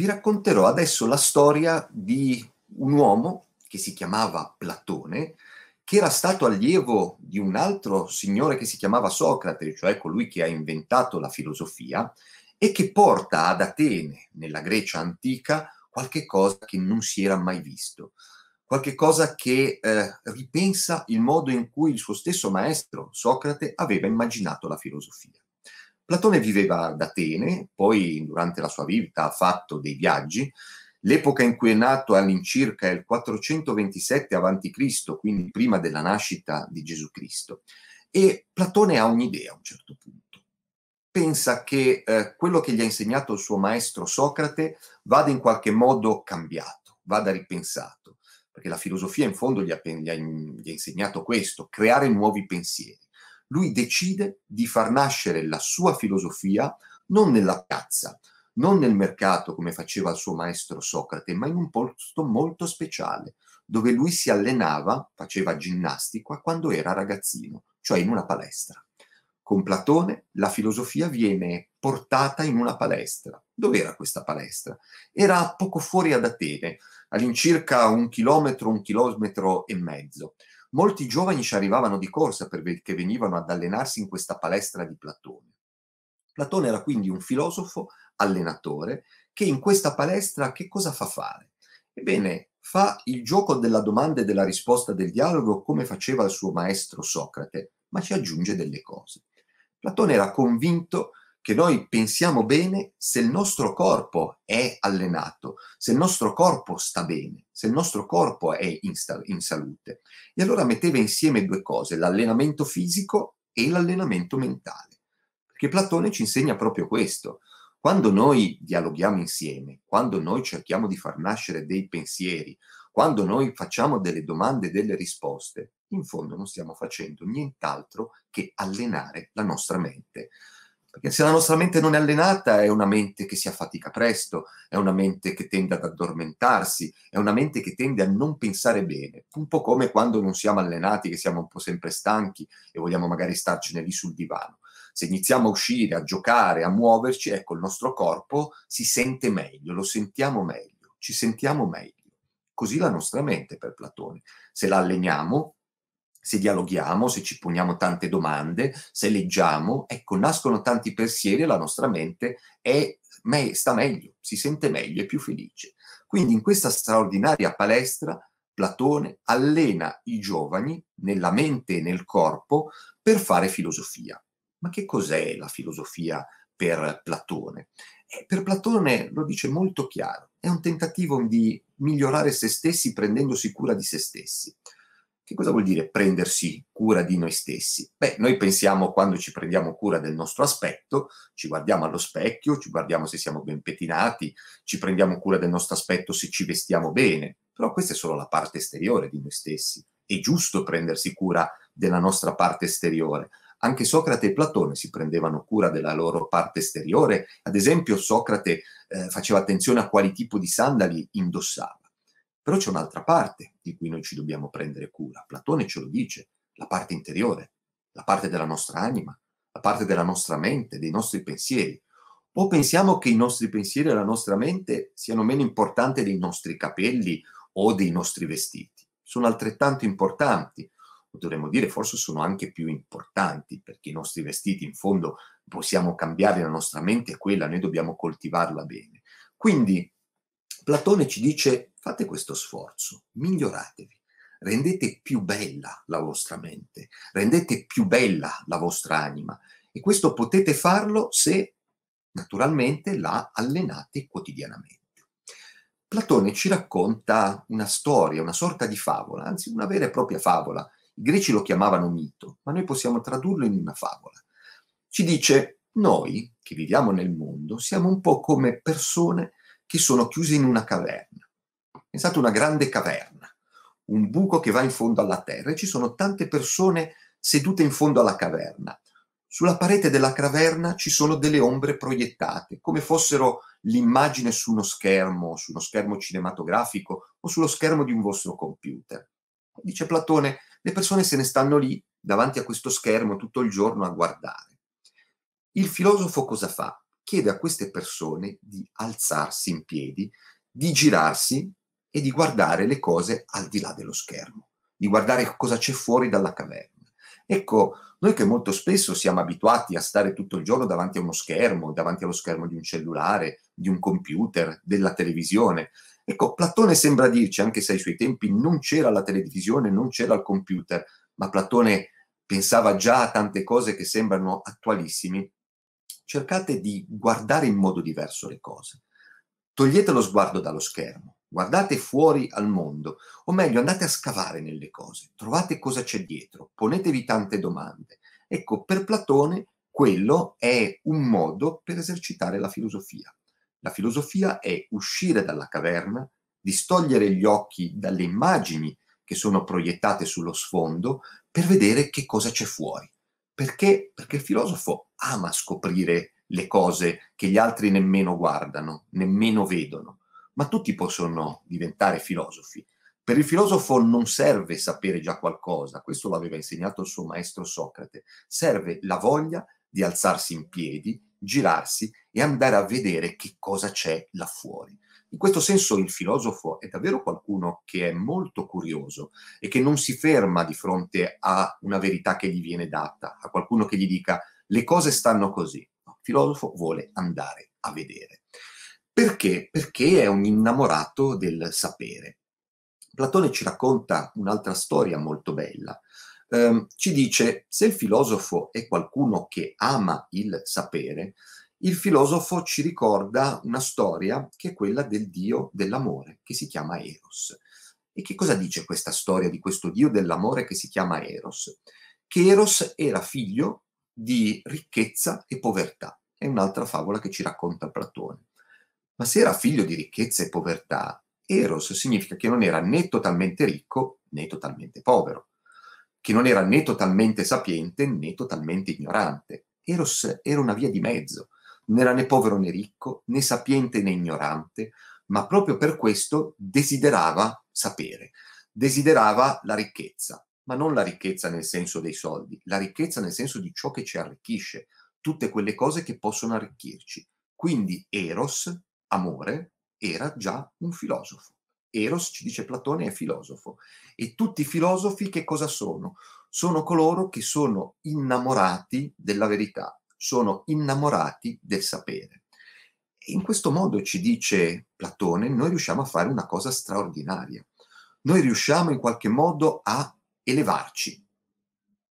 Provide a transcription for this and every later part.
vi racconterò adesso la storia di un uomo che si chiamava Platone, che era stato allievo di un altro signore che si chiamava Socrate, cioè colui che ha inventato la filosofia, e che porta ad Atene, nella Grecia antica, qualche cosa che non si era mai visto, qualche cosa che eh, ripensa il modo in cui il suo stesso maestro Socrate aveva immaginato la filosofia. Platone viveva ad Atene, poi durante la sua vita ha fatto dei viaggi. L'epoca in cui è nato all'incirca è il 427 a.C., quindi prima della nascita di Gesù Cristo. E Platone ha un'idea a un certo punto. Pensa che eh, quello che gli ha insegnato il suo maestro Socrate vada in qualche modo cambiato, vada ripensato, perché la filosofia in fondo gli ha, gli ha, gli ha insegnato questo, creare nuovi pensieri lui decide di far nascere la sua filosofia non nella piazza, non nel mercato come faceva il suo maestro Socrate, ma in un posto molto speciale, dove lui si allenava, faceva ginnastica quando era ragazzino, cioè in una palestra. Con Platone la filosofia viene portata in una palestra. Dov'era questa palestra? Era poco fuori ad Atene, all'incirca un chilometro, un chilometro e mezzo molti giovani ci arrivavano di corsa perché venivano ad allenarsi in questa palestra di Platone. Platone era quindi un filosofo allenatore che in questa palestra che cosa fa fare? Ebbene, fa il gioco della domanda e della risposta del dialogo come faceva il suo maestro Socrate, ma ci aggiunge delle cose. Platone era convinto che noi pensiamo bene se il nostro corpo è allenato, se il nostro corpo sta bene, se il nostro corpo è in, sta- in salute. E allora metteva insieme due cose, l'allenamento fisico e l'allenamento mentale, perché Platone ci insegna proprio questo. Quando noi dialoghiamo insieme, quando noi cerchiamo di far nascere dei pensieri, quando noi facciamo delle domande e delle risposte, in fondo non stiamo facendo nient'altro che allenare la nostra mente. Perché se la nostra mente non è allenata è una mente che si affatica presto, è una mente che tende ad addormentarsi, è una mente che tende a non pensare bene, un po' come quando non siamo allenati, che siamo un po' sempre stanchi e vogliamo magari starcene lì sul divano. Se iniziamo a uscire, a giocare, a muoverci, ecco, il nostro corpo si sente meglio, lo sentiamo meglio, ci sentiamo meglio. Così la nostra mente per Platone. Se la alleniamo, se dialoghiamo, se ci poniamo tante domande, se leggiamo, ecco, nascono tanti pensieri e la nostra mente è, me, sta meglio, si sente meglio, e più felice. Quindi in questa straordinaria palestra Platone allena i giovani nella mente e nel corpo per fare filosofia. Ma che cos'è la filosofia per Platone? Eh, per Platone lo dice molto chiaro, è un tentativo di migliorare se stessi prendendosi cura di se stessi. Che cosa vuol dire prendersi cura di noi stessi? Beh, noi pensiamo quando ci prendiamo cura del nostro aspetto, ci guardiamo allo specchio, ci guardiamo se siamo ben pettinati, ci prendiamo cura del nostro aspetto se ci vestiamo bene, però questa è solo la parte esteriore di noi stessi. È giusto prendersi cura della nostra parte esteriore. Anche Socrate e Platone si prendevano cura della loro parte esteriore. Ad esempio, Socrate eh, faceva attenzione a quali tipo di sandali indossava però c'è un'altra parte di cui noi ci dobbiamo prendere cura. Platone ce lo dice, la parte interiore, la parte della nostra anima, la parte della nostra mente, dei nostri pensieri. O pensiamo che i nostri pensieri e la nostra mente siano meno importanti dei nostri capelli o dei nostri vestiti. Sono altrettanto importanti, o dovremmo dire forse sono anche più importanti, perché i nostri vestiti in fondo possiamo cambiare la nostra mente, è quella, noi dobbiamo coltivarla bene. Quindi Platone ci dice fate questo sforzo, miglioratevi, rendete più bella la vostra mente, rendete più bella la vostra anima e questo potete farlo se naturalmente la allenate quotidianamente. Platone ci racconta una storia, una sorta di favola, anzi una vera e propria favola. I greci lo chiamavano mito, ma noi possiamo tradurlo in una favola. Ci dice, noi che viviamo nel mondo siamo un po' come persone che sono chiuse in una caverna. Pensate una grande caverna, un buco che va in fondo alla terra e ci sono tante persone sedute in fondo alla caverna. Sulla parete della caverna ci sono delle ombre proiettate, come fossero l'immagine su uno schermo, su uno schermo cinematografico o sullo schermo di un vostro computer. Dice Platone, le persone se ne stanno lì davanti a questo schermo tutto il giorno a guardare. Il filosofo cosa fa? chiede a queste persone di alzarsi in piedi, di girarsi e di guardare le cose al di là dello schermo, di guardare cosa c'è fuori dalla caverna. Ecco, noi che molto spesso siamo abituati a stare tutto il giorno davanti a uno schermo, davanti allo schermo di un cellulare, di un computer, della televisione, ecco, Platone sembra dirci, anche se ai suoi tempi non c'era la televisione, non c'era il computer, ma Platone pensava già a tante cose che sembrano attualissime, cercate di guardare in modo diverso le cose. Togliete lo sguardo dallo schermo, guardate fuori al mondo, o meglio andate a scavare nelle cose, trovate cosa c'è dietro, ponetevi tante domande. Ecco, per Platone quello è un modo per esercitare la filosofia. La filosofia è uscire dalla caverna, distogliere gli occhi dalle immagini che sono proiettate sullo sfondo per vedere che cosa c'è fuori perché? Perché il filosofo ama scoprire le cose che gli altri nemmeno guardano, nemmeno vedono, ma tutti possono diventare filosofi. Per il filosofo non serve sapere già qualcosa, questo l'aveva insegnato il suo maestro Socrate, serve la voglia di alzarsi in piedi, girarsi e andare a vedere che cosa c'è là fuori. In questo senso il filosofo è davvero qualcuno che è molto curioso e che non si ferma di fronte a una verità che gli viene data, a qualcuno che gli dica le cose stanno così. Il filosofo vuole andare a vedere. Perché? Perché è un innamorato del sapere. Platone ci racconta un'altra storia molto bella. Um, ci dice, se il filosofo è qualcuno che ama il sapere, il filosofo ci ricorda una storia che è quella del dio dell'amore, che si chiama Eros. E che cosa dice questa storia di questo dio dell'amore che si chiama Eros? Che Eros era figlio di ricchezza e povertà. È un'altra favola che ci racconta Platone. Ma se era figlio di ricchezza e povertà, Eros significa che non era né totalmente ricco né totalmente povero, che non era né totalmente sapiente né totalmente ignorante. Eros era una via di mezzo, n'era né povero né ricco, né sapiente né ignorante, ma proprio per questo desiderava sapere, desiderava la ricchezza, ma non la ricchezza nel senso dei soldi, la ricchezza nel senso di ciò che ci arricchisce, tutte quelle cose che possono arricchirci. Quindi Eros, amore, era già un filosofo. Eros, ci dice Platone, è filosofo. E tutti i filosofi che cosa sono? Sono coloro che sono innamorati della verità, sono innamorati del sapere. E in questo modo, ci dice Platone, noi riusciamo a fare una cosa straordinaria. Noi riusciamo in qualche modo a elevarci.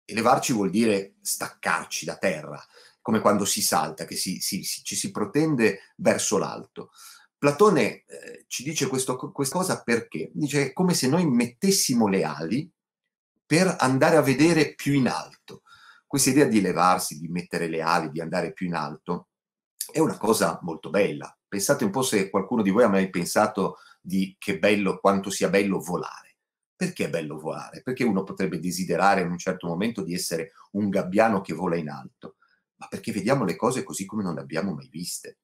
Elevarci vuol dire staccarci da terra, come quando si salta, che si, si, si, ci si protende verso l'alto. Platone eh, ci dice questo, questa cosa perché? Dice che è come se noi mettessimo le ali per andare a vedere più in alto, questa idea di elevarsi, di mettere le ali, di andare più in alto, è una cosa molto bella. Pensate un po' se qualcuno di voi ha mai pensato di che bello, quanto sia bello volare. Perché è bello volare? Perché uno potrebbe desiderare in un certo momento di essere un gabbiano che vola in alto, ma perché vediamo le cose così come non le abbiamo mai viste.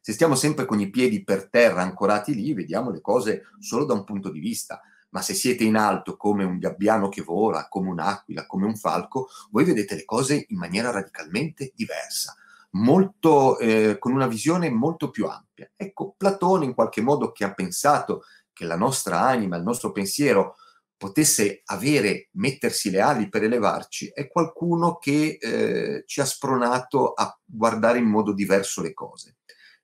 Se stiamo sempre con i piedi per terra ancorati lì, vediamo le cose solo da un punto di vista ma se siete in alto come un gabbiano che vola, come un'aquila, come un falco, voi vedete le cose in maniera radicalmente diversa, molto, eh, con una visione molto più ampia. Ecco, Platone in qualche modo che ha pensato che la nostra anima, il nostro pensiero potesse avere, mettersi le ali per elevarci, è qualcuno che eh, ci ha spronato a guardare in modo diverso le cose.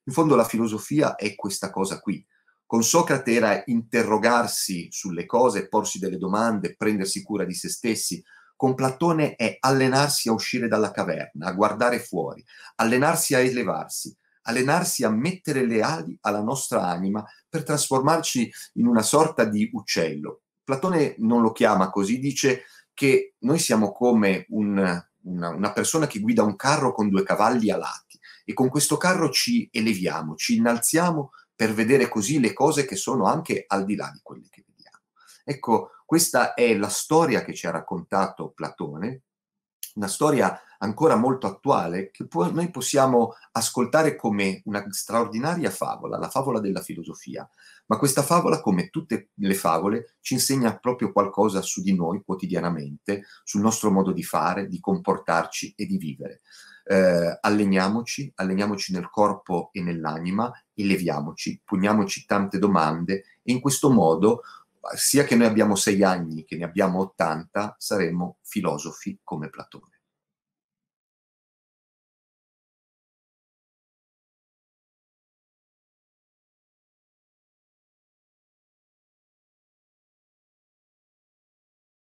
In fondo la filosofia è questa cosa qui, con Socrate era interrogarsi sulle cose, porsi delle domande, prendersi cura di se stessi. Con Platone è allenarsi a uscire dalla caverna, a guardare fuori, allenarsi a elevarsi, allenarsi a mettere le ali alla nostra anima per trasformarci in una sorta di uccello. Platone non lo chiama così, dice che noi siamo come un, una, una persona che guida un carro con due cavalli alati e con questo carro ci eleviamo, ci innalziamo per vedere così le cose che sono anche al di là di quelle che vediamo. Ecco, questa è la storia che ci ha raccontato Platone, una storia ancora molto attuale che noi possiamo ascoltare come una straordinaria favola, la favola della filosofia, ma questa favola, come tutte le favole, ci insegna proprio qualcosa su di noi quotidianamente, sul nostro modo di fare, di comportarci e di vivere eh, alleniamoci, alleniamoci nel corpo e nell'anima, eleviamoci, poniamoci tante domande e in questo modo, sia che noi abbiamo sei anni che ne abbiamo ottanta, saremo filosofi come Platone.